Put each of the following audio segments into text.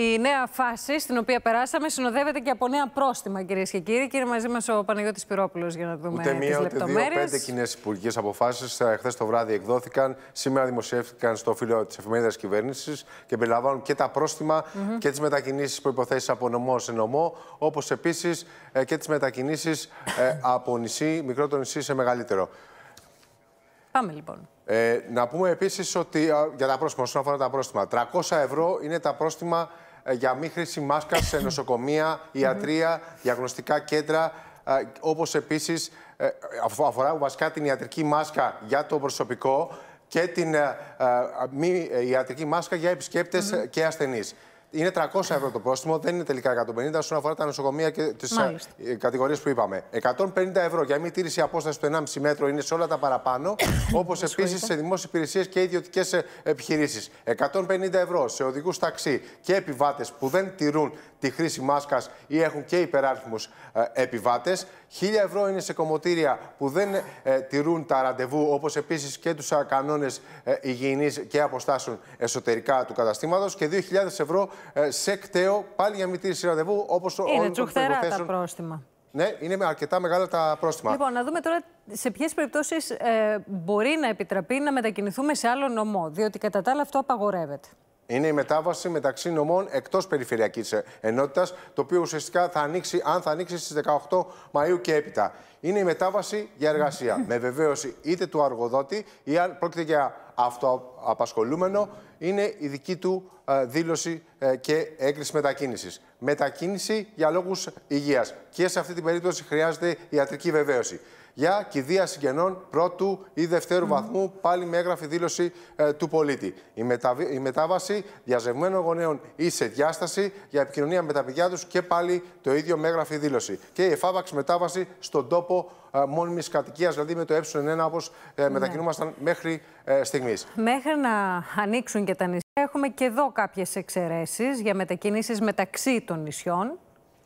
Η νέα φάση στην οποία περάσαμε συνοδεύεται και από νέα πρόστιμα, κυρίες και κύριοι. Και μαζί μας ο Παναγιώτης Πυρόπουλος για να δούμε ούτε μία, ούτε δύο, πέντε κοινές υπουργικές αποφάσεις. Ε, Χθες το βράδυ εκδόθηκαν. Σήμερα δημοσιεύτηκαν στο φύλλο της εφημερίδας κυβέρνησης και περιλαμβάνουν και τα προστιμα mm -hmm. και τις μετακινήσεις προποθέσει από νομό σε νομό, όπως επίσης ε, και τις μετακινήσεις ε, από νησί, μικρότερο νησί σε μεγαλύτερο. Πάμε λοιπόν. Ε, να πούμε επίσης ότι για τα πρόστιμα, όσον αφορά τα πρόστιμα, 300 ευρώ είναι τα πρόστιμα ε, για μη χρήση μάσκας σε νοσοκομεία, ιατρία, διαγνωστικά κέντρα, ε, όπως επίσης ε, αφορά βασικά την ιατρική μάσκα για το προσωπικό και την μη ιατρική μάσκα για επισκέπτες και ασθενείς. Είναι 300 ευρώ το πρόστιμο, δεν είναι τελικά 150 όσον αφορά τα νοσοκομεία και τις ε, ε, κατηγορίες που είπαμε. 150 ευρώ για μη τήρηση απόσταση του 1,5 μέτρο είναι σε όλα τα παραπάνω, όπως επίσης σε δημόσιες υπηρεσίες και ιδιωτικές ε, επιχειρήσεις. 150 ευρώ σε οδηγού ταξί και επιβάτες που δεν τηρούν τη χρήση μάσκας ή έχουν και υπεράριθμους ε, επιβάτες. 1000 ευρώ είναι σε κομμωτήρια που δεν ε, τηρούν τα ραντεβού, όπως επίσης και τους κανόνες ε, υγιεινής και αποστάσεων εσωτερικά του καταστήματος και 2.000 ευρώ σε κταίο, πάλι για μη τήρηση ραντεβού, όπως είναι όλων τα πρόστιμα. Ναι, είναι αρκετά μεγάλα τα πρόστιμα. Λοιπόν, να δούμε τώρα σε ποιες περιπτώσεις ε, μπορεί να επιτραπεί να μετακινηθούμε σε άλλο νομό. Διότι κατά τα άλλα αυτό απαγορεύεται. Είναι η μετάβαση μεταξύ νομών εκτός περιφερειακής ε, ενότητας, το οποίο ουσιαστικά θα ανοίξει, αν θα ανοίξει στις 18 Μαου και έπειτα. Είναι η μετάβαση για εργασία. με βεβαίωση είτε του αργοδότη ή αν πρόκειται για αυτοαπασχολούμενο είναι η δική του δήλωση ε, και έκρηση μετακίνησης. Μετακίνηση για λόγους υγείας. Και σε αυτή την περίπτωση χρειάζεται ιατρική βεβαίωση. Για κηδεία συγγενών πρώτου ή δευτέρου βαθμού, πάλι με έγγραφη δήλωση ε, του πολίτη. Η, μετάβαση διαζευμένων γονέων ή σε διάσταση για επικοινωνία με τα παιδιά τους και πάλι το ίδιο με έγγραφη δήλωση. Και η εφάβαξη μετάβαση στον τόπο ε, μόνιμης κατοικίας, δηλαδή με το ε1, όπως ε, ε ναι. μετακινούμασταν μέχρι ε, Μέχρι να ανοίξουν και τα νησιά, έχουμε και εδώ κάποιες εξαιρέσεις για μετακινήσεις μεταξύ των νησιών.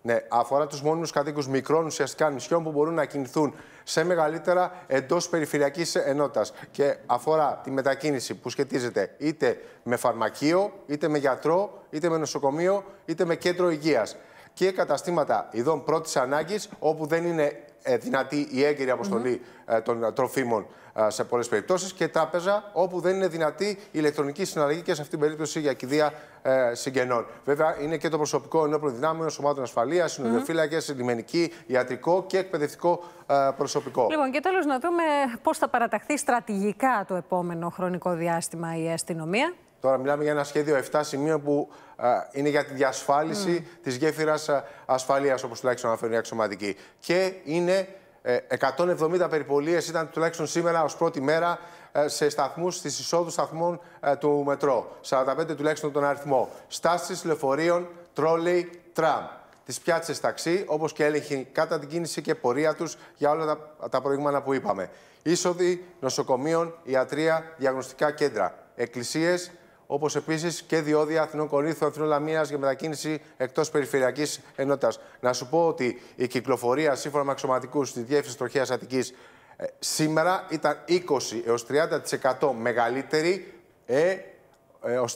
Ναι, αφορά τους μόνιμους κατοίκους μικρών ουσιαστικά νησιών που μπορούν να κινηθούν σε μεγαλύτερα εντός περιφερειακής ενότητας. Και αφορά τη μετακίνηση που σχετίζεται είτε με φαρμακείο, είτε με γιατρό, είτε με νοσοκομείο, είτε με κέντρο υγείας και καταστήματα ειδών πρώτης ανάγκης, όπου δεν είναι ε, δυνατή η έγκαιρη αποστολή mm -hmm. των ε, τροφίμων σε πολλές περιπτώσεις και τράπεζα όπου δεν είναι δυνατή η ηλεκτρονική συναλλαγή και σε αυτήν την περίπτωση για κηδεία συγγενών. Βέβαια, είναι και το προσωπικό ενόπλων δυνάμεων, σωμάτων ασφαλείας, συνοδεοφύλακε, mm -hmm. λιμενική, ιατρικό και εκπαιδευτικό προσωπικό. Λοιπόν, και τέλος να δούμε πώς θα παραταχθεί στρατηγικά το επόμενο χρονικό διάστημα η αστυνομία. Τώρα μιλάμε για ένα σχέδιο 7 σημείων που είναι για τη διασφάλιση mm. της γέφυρας ασφαλείας, όπως τουλάχιστον αναφέρουν οι αξιωματικοί. Και είναι 170 ε, περιπολίες, ήταν τουλάχιστον σήμερα ως πρώτη μέρα, ε, σε σταθμούς, στις εισόδους σταθμών ε, του μετρό. 45 τουλάχιστον τον αριθμό. Στάσεις λεωφορείων, τρόλεϊ, τραμ τις πιάτσες ταξί, όπως και έλεγχοι κατά την κίνηση και πορεία τους για όλα τα, τα προηγούμενα που είπαμε. Είσοδοι νοσοκομείων, ιατρία, διαγνωστικά κέντρα, εκκλησίες, όπως επίσης και διόδια Αθηνών Κορίθου, Αθηνών Λαμίας για μετακίνηση εκτός περιφερειακής ενότητας. Να σου πω ότι η κυκλοφορία σύμφωνα με αξιωματικούς στη διεύθυνση τροχέας Αττικής ε, σήμερα ήταν 20 έως 30% μεγαλύτερη ε, ε,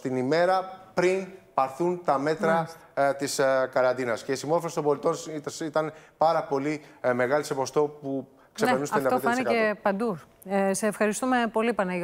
την ημέρα πριν παρθούν τα μέτρα ε, της ε, καραντίνας. Και η συμμόρφωση των πολιτών ήταν πάρα πολύ ε, μεγάλη σε ποστό που ναι, ξεπερνούσε ναι, την Αυτό φάνηκε παντού. σε ευχαριστούμε πολύ Παναγιώτη.